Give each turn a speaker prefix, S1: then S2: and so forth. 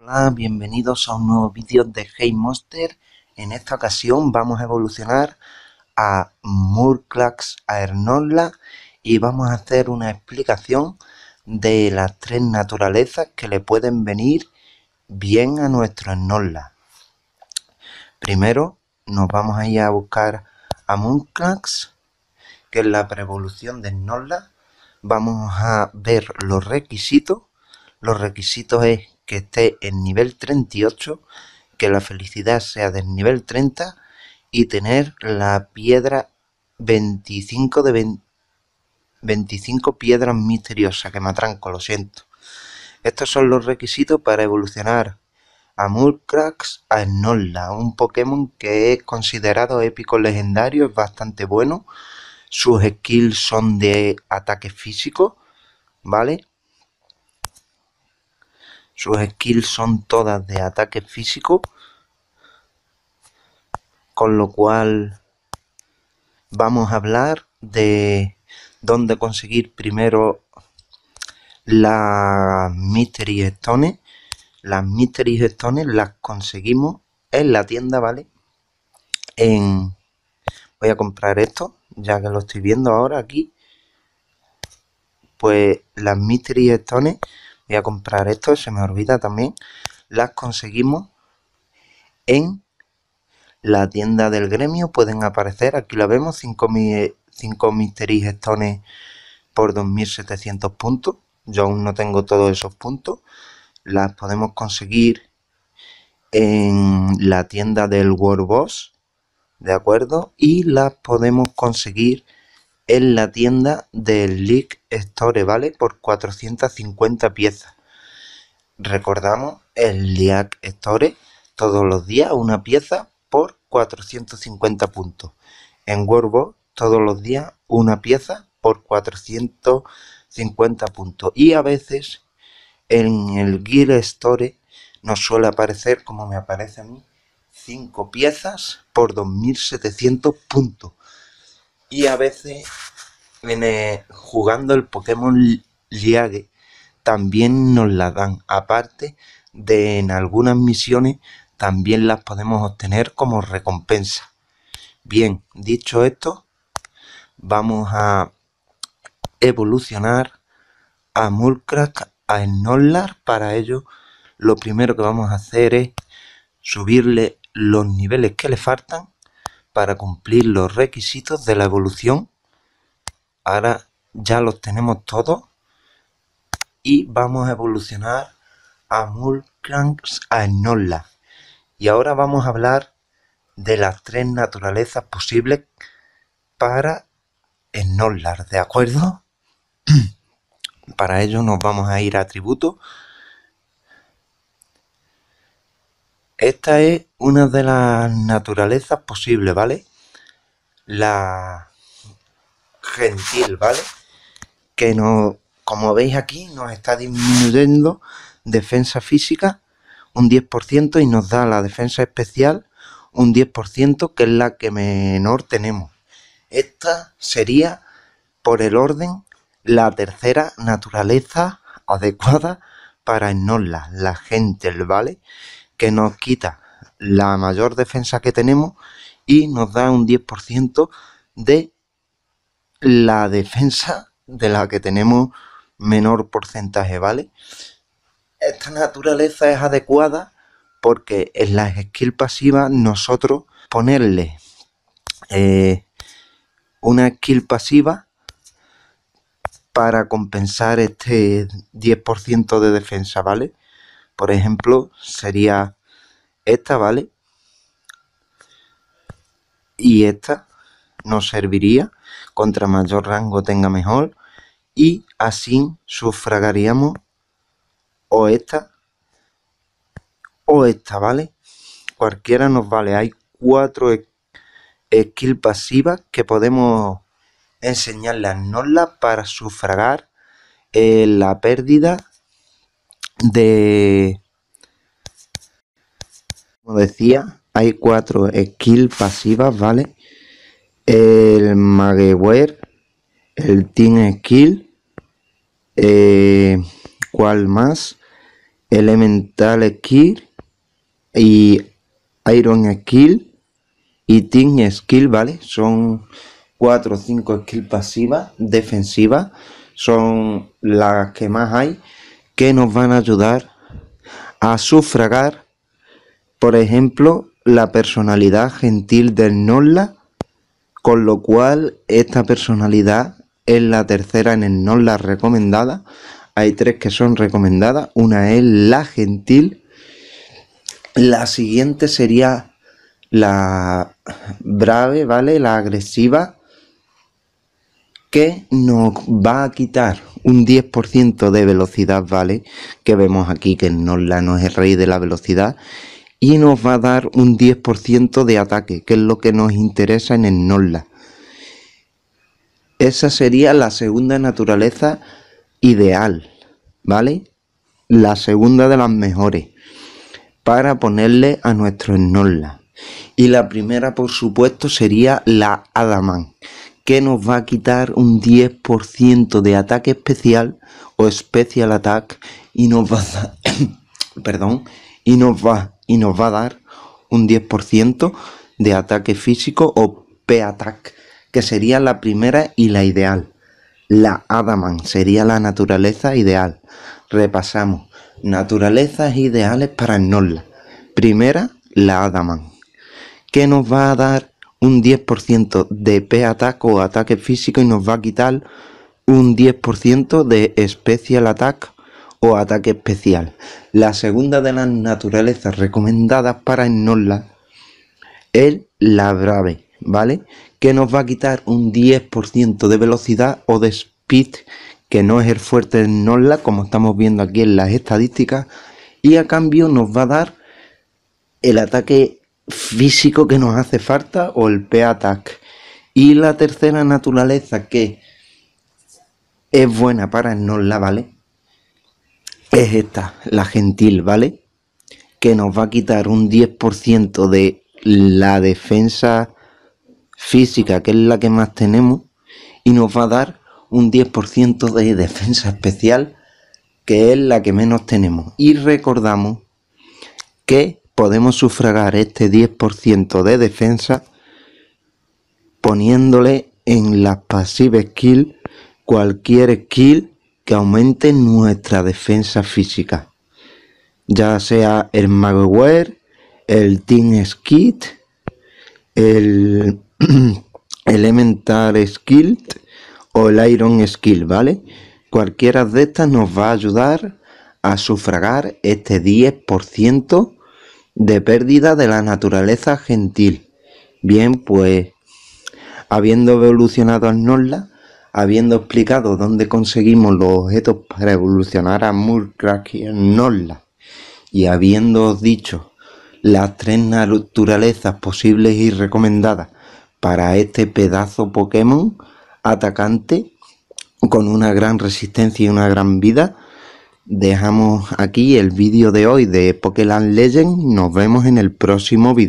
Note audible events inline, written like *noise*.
S1: Hola, bienvenidos a un nuevo vídeo de Hey Monster. En esta ocasión vamos a evolucionar a Murklax Ernolla y vamos a hacer una explicación de las tres naturalezas que le pueden venir bien a nuestro Aernola. Primero, nos vamos a ir a buscar a Moonclax, que es la preevolución de Snorlax. Vamos a ver los requisitos. Los requisitos es que esté en nivel 38, que la felicidad sea del nivel 30 y tener la piedra 25 de 25 piedras misteriosas que me atranco, lo siento. Estos son los requisitos para evolucionar a a un Pokémon que es considerado épico legendario, es bastante bueno. Sus skills son de ataque físico, ¿vale? Sus skills son todas de ataque físico. Con lo cual vamos a hablar de dónde conseguir primero la Mystery Stone las Mystery Stones las conseguimos en la tienda, ¿vale? En... Voy a comprar esto, ya que lo estoy viendo ahora aquí. Pues las Mystery Stones, voy a comprar esto, se me olvida también. Las conseguimos en la tienda del gremio. Pueden aparecer, aquí la vemos, 5, 5 Mystery Stones por 2.700 puntos. Yo aún no tengo todos esos puntos las podemos conseguir en la tienda del Warboss, ¿de acuerdo? Y las podemos conseguir en la tienda del League Store, ¿vale? Por 450 piezas. Recordamos, el liac Store todos los días una pieza por 450 puntos. En Warboss todos los días una pieza por 450 puntos. Y a veces en el Gear Store nos suele aparecer, como me aparece a mí, 5 piezas por 2700 puntos. Y a veces, jugando el Pokémon Liage, también nos la dan. Aparte de en algunas misiones, también las podemos obtener como recompensa. Bien, dicho esto, vamos a evolucionar a Mulcrack a nollar para ello lo primero que vamos a hacer es subirle los niveles que le faltan para cumplir los requisitos de la evolución. Ahora ya los tenemos todos y vamos a evolucionar a Mulclanks a enolar Y ahora vamos a hablar de las tres naturalezas posibles para enolar ¿de acuerdo? *clears throat* Para ello nos vamos a ir a atributos. Esta es una de las naturalezas posibles, ¿vale? La gentil, ¿vale? Que no, como veis aquí, nos está disminuyendo defensa física un 10% y nos da la defensa especial un 10%, que es la que menor tenemos. Esta sería por el orden la tercera, naturaleza adecuada para Enola, la gente, el vale, que nos quita la mayor defensa que tenemos y nos da un 10% de la defensa de la que tenemos menor porcentaje, ¿vale? Esta naturaleza es adecuada porque en las skill pasivas nosotros ponerle eh, una skill pasiva para compensar este 10% de defensa, ¿vale? Por ejemplo, sería esta, ¿vale? Y esta nos serviría, contra mayor rango tenga mejor, y así sufragaríamos o esta o esta, ¿vale? Cualquiera nos vale, hay cuatro e-, skills pasivas que podemos enseñar a Nola para sufragar eh, la pérdida de... Como decía, hay cuatro skills pasivas, ¿vale? El Mageware, el Team Skill, eh, ¿cuál más? Elemental Skill y Iron Skill y Team Skill, ¿vale? Son 4 o 5 skills pasivas, defensivas, son las que más hay, que nos van a ayudar a sufragar, por ejemplo, la personalidad gentil del Nolla, con lo cual esta personalidad es la tercera en el Nolla recomendada. Hay tres que son recomendadas, una es la gentil, la siguiente sería la brave, ¿vale? La agresiva, que nos va a quitar un 10% de velocidad, ¿vale? Que vemos aquí que Nolla no es el rey de la velocidad. Y nos va a dar un 10% de ataque, que es lo que nos interesa en el Nolla. Esa sería la segunda naturaleza ideal, ¿vale? La segunda de las mejores para ponerle a nuestro Nolla. Y la primera, por supuesto, sería la Adaman, que nos va a quitar un 10% de ataque especial o special attack y nos va a dar, *coughs* perdón, y nos va y nos va a dar un 10% de ataque físico o P-attack, que sería la primera y la ideal. La Adaman sería la naturaleza ideal. Repasamos. Naturalezas ideales para Nola. Primera, la Adaman, que nos va a dar un 10% de P-Attack o ataque físico y nos va a quitar un 10% de Special Attack o ataque especial. La segunda de las naturalezas recomendadas para enola es la Brave, ¿vale? Que nos va a quitar un 10% de velocidad o de speed, que no es el fuerte de Enola, como estamos viendo aquí en las estadísticas, y a cambio nos va a dar el ataque físico que nos hace falta o el P-Attack. Y la tercera naturaleza que es buena para la ¿vale? Es esta, la gentil, ¿vale? Que nos va a quitar un 10% de la defensa física, que es la que más tenemos, y nos va a dar un 10% de defensa especial, que es la que menos tenemos. Y recordamos que podemos sufragar este 10% de defensa poniéndole en la passive skill cualquier skill que aumente nuestra defensa física. Ya sea el Magware, el Team skill, el *clears throat* Elemental Skill o el Iron Skill, ¿vale? Cualquiera de estas nos va a ayudar a sufragar este 10% de pérdida de la naturaleza gentil. Bien, pues habiendo evolucionado a Nola, habiendo explicado dónde conseguimos los objetos para evolucionar a Murkrak y a y habiendo dicho las tres naturalezas posibles y recomendadas para este pedazo Pokémon atacante con una gran resistencia y una gran vida, Dejamos aquí el vídeo de hoy de Pokéland Legend. Nos vemos en el próximo vídeo.